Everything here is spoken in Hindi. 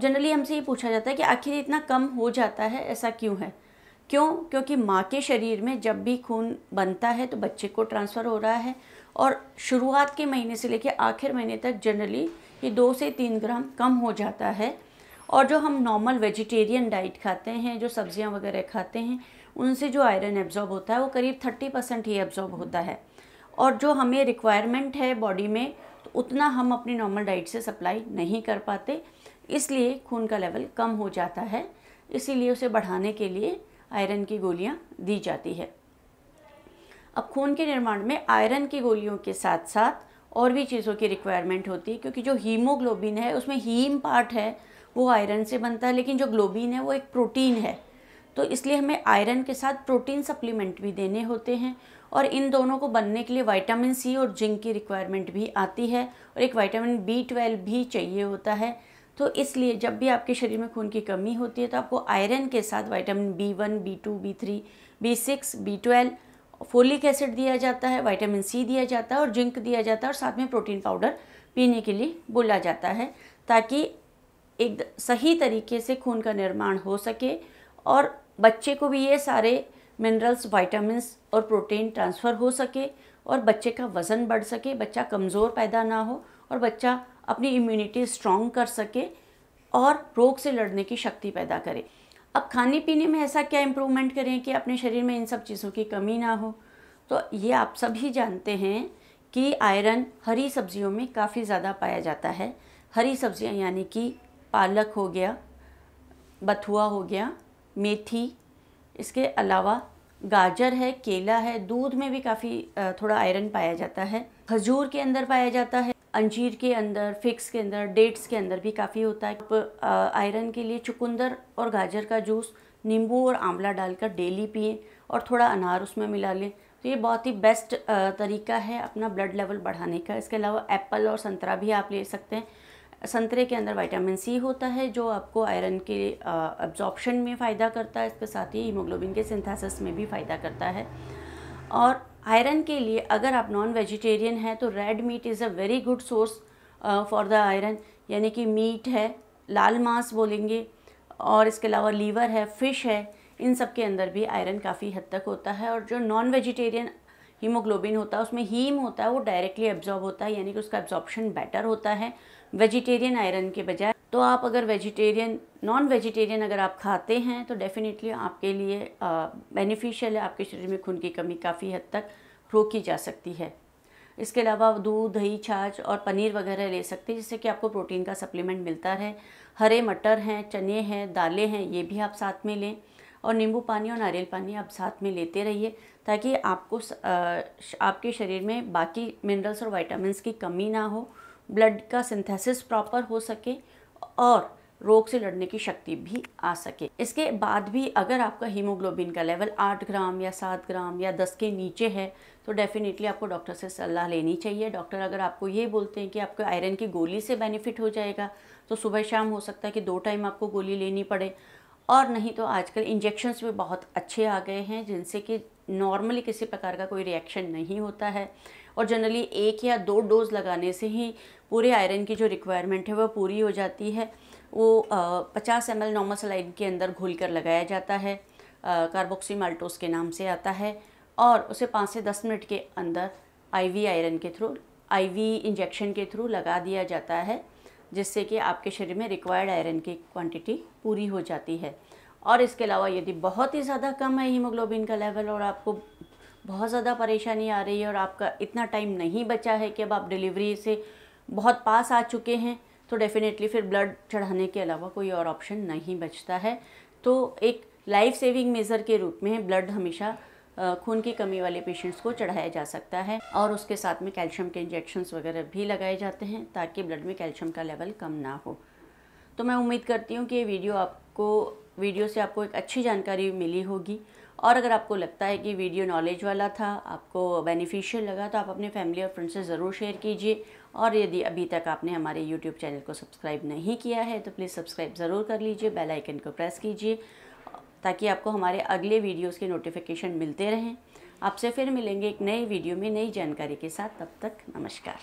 जनरली हमसे ये पूछा जाता है कि आखिर इतना कम हो जाता है ऐसा क्यों है क्यों क्योंकि माँ के शरीर में जब भी खून बनता है तो बच्चे को ट्रांसफ़र हो रहा है और शुरुआत के महीने से लेकर आखिर महीने तक जनरली ये दो से तीन ग्राम कम हो जाता है और जो हम नॉर्मल वेजिटेरियन डाइट खाते हैं जो सब्जियां वगैरह खाते हैं उनसे जो आयरन एब्जॉर्ब होता है वो करीब थर्टी परसेंट ही एब्जॉर्ब होता है और जो हमें रिक्वायरमेंट है बॉडी में तो उतना हम अपनी नॉर्मल डाइट से सप्लाई नहीं कर पाते इसलिए खून का लेवल कम हो जाता है इसीलिए उसे बढ़ाने के लिए आयरन की गोलियां दी जाती है अब खून के निर्माण में आयरन की गोलियों के साथ साथ और भी चीज़ों की रिक्वायरमेंट होती है क्योंकि जो हीमोग्लोबिन है उसमें हीम पार्ट है वो आयरन से बनता है लेकिन जो ग्लोबिन है वो एक प्रोटीन है तो इसलिए हमें आयरन के साथ प्रोटीन सप्लीमेंट भी देने होते हैं और इन दोनों को बनने के लिए विटामिन सी और जिंक की रिक्वायरमेंट भी आती है और एक विटामिन बी ट्वेल्व भी चाहिए होता है तो इसलिए जब भी आपके शरीर में खून की कमी होती है तो आपको आयरन के साथ vitamin B one B two B three B six B twelve folic acid दिया जाता है वाइटामिन सी दिया जाता है और जिंक दिया जाता है और साथ में प्रोटीन पाउडर पीने के लिए बोला जाता है ताकि एक सही तरीके से खून का निर्माण हो सके और बच्चे को भी ये सारे मिनरल्स वाइटामस और प्रोटीन ट्रांसफ़र हो सके और बच्चे का वज़न बढ़ सके बच्चा कमज़ोर पैदा ना हो और बच्चा अपनी इम्यूनिटी स्ट्रॉन्ग कर सके और रोग से लड़ने की शक्ति पैदा करे अब खाने पीने में ऐसा क्या इम्प्रूवमेंट करें कि अपने शरीर में इन सब चीज़ों की कमी ना हो तो ये आप सभी जानते हैं कि आयरन हरी सब्जियों में काफ़ी ज़्यादा पाया जाता है हरी सब्जियां यानी कि पालक हो गया बथुआ हो गया मेथी इसके अलावा गाजर है केला है दूध में भी काफ़ी थोड़ा आयरन पाया जाता है खजूर के अंदर पाया जाता है अंजीर के अंदर फिक्स के अंदर डेट्स के अंदर भी काफ़ी होता है आयरन के लिए चुकंदर और गाजर का जूस नींबू और आंवला डालकर डेली पिए और थोड़ा अनार उसमें मिला लें तो ये बहुत ही बेस्ट तरीका है अपना ब्लड लेवल बढ़ाने का इसके अलावा एप्पल और संतरा भी आप ले सकते हैं संतरे के अंदर विटामिन सी होता है जो आपको आयरन के एब्जॉर्प्शन में फ़ायदा करता है इसके साथ ही हीमोग्लोबिन के सिंथेसिस में भी फ़ायदा करता है और आयरन के लिए अगर आप नॉन वेजिटेरियन हैं तो red meat is a very good source for the iron यानी कि मीट है लाल मांस बोलेंगे और इसके अलावा लीवर है फिश है इन सब के अंदर भी आयरन काफ़ी हद तक होता है और जो नॉन वेजिटेरियन हीमोग्लोबिन होता है उसमें हीम होता है वो डायरेक्टली एब्जॉर्ब होता है यानी कि उसका एब्जॉर्बन बेटर होता है वेजिटेरियन आयरन के बजाय तो आप अगर वेजिटेरियन नॉन वेजिटेरियन अगर आप खाते हैं तो डेफ़िनेटली आपके लिए बेनिफिशियल है आपके शरीर में खून की कमी काफ़ी हद तक रोकी जा सकती है इसके अलावा आप दूध दही छाछ और पनीर वगैरह ले सकते हैं जिससे कि आपको प्रोटीन का सप्लीमेंट मिलता रहे हरे मटर हैं चने हैं दालें हैं ये भी आप साथ में लें और नींबू पानी और नारियल पानी आप साथ में लेते रहिए ताकि आपको आपके शरीर में बाकी मिनरल्स और वाइटामस की कमी ना हो ब्लड का सिंथेसिस प्रॉपर हो सके और रोग से लड़ने की शक्ति भी आ सके इसके बाद भी अगर आपका हीमोग्लोबिन का लेवल आठ ग्राम या सात ग्राम या दस के नीचे है तो डेफिनेटली आपको डॉक्टर से सलाह लेनी चाहिए डॉक्टर अगर आपको ये बोलते हैं कि आपको आयरन की गोली से बेनिफिट हो जाएगा तो सुबह शाम हो सकता है कि दो टाइम आपको गोली लेनी पड़े और नहीं तो आजकल इंजेक्शन्स भी बहुत अच्छे आ गए हैं जिनसे कि नॉर्मली किसी प्रकार का कोई रिएक्शन नहीं होता है और जनरली एक या दो डोज लगाने से ही पूरे आयरन की जो रिक्वायरमेंट है वह पूरी हो जाती है वो पचास एम एल सलाइन के अंदर घुल कर लगाया जाता है कार्बोक्सी माल्टोस के नाम से आता है और उसे पाँच से दस मिनट के अंदर आईवी आयरन के थ्रू आईवी इंजेक्शन के थ्रू लगा दिया जाता है जिससे कि आपके शरीर में रिक्वायर्ड आयरन की क्वांटिटी पूरी हो जाती है और इसके अलावा यदि बहुत ही ज़्यादा कम है हीमोग्लोबिन का लेवल और आपको बहुत ज़्यादा परेशानी आ रही है और आपका इतना टाइम नहीं बचा है कि अब आप डिलीवरी से बहुत पास आ चुके हैं तो डेफ़िनेटली फिर ब्लड चढ़ाने के अलावा कोई और ऑप्शन नहीं बचता है तो एक लाइफ सेविंग मेज़र के रूप में ब्लड हमेशा खून की कमी वाले पेशेंट्स को चढ़ाया जा सकता है और उसके साथ में कैल्शियम के इंजेक्शन्स वगैरह भी लगाए जाते हैं ताकि ब्लड में कैल्शियम का लेवल कम ना हो तो मैं उम्मीद करती हूँ कि ये वीडियो आपको वीडियो से आपको एक अच्छी जानकारी मिली होगी और अगर आपको लगता है कि वीडियो नॉलेज वाला था आपको बेनिफिशियल लगा तो आप अपने फैमिली और फ्रेंड से ज़रूर शेयर कीजिए और यदि अभी तक आपने हमारे यूट्यूब चैनल को सब्सक्राइब नहीं किया है तो प्लीज़ सब्सक्राइब ज़रूर कर लीजिए बेल आइकन को प्रेस कीजिए ताकि आपको हमारे अगले वीडियोस के नोटिफिकेशन मिलते रहें आपसे फिर मिलेंगे एक नए वीडियो में नई जानकारी के साथ तब तक नमस्कार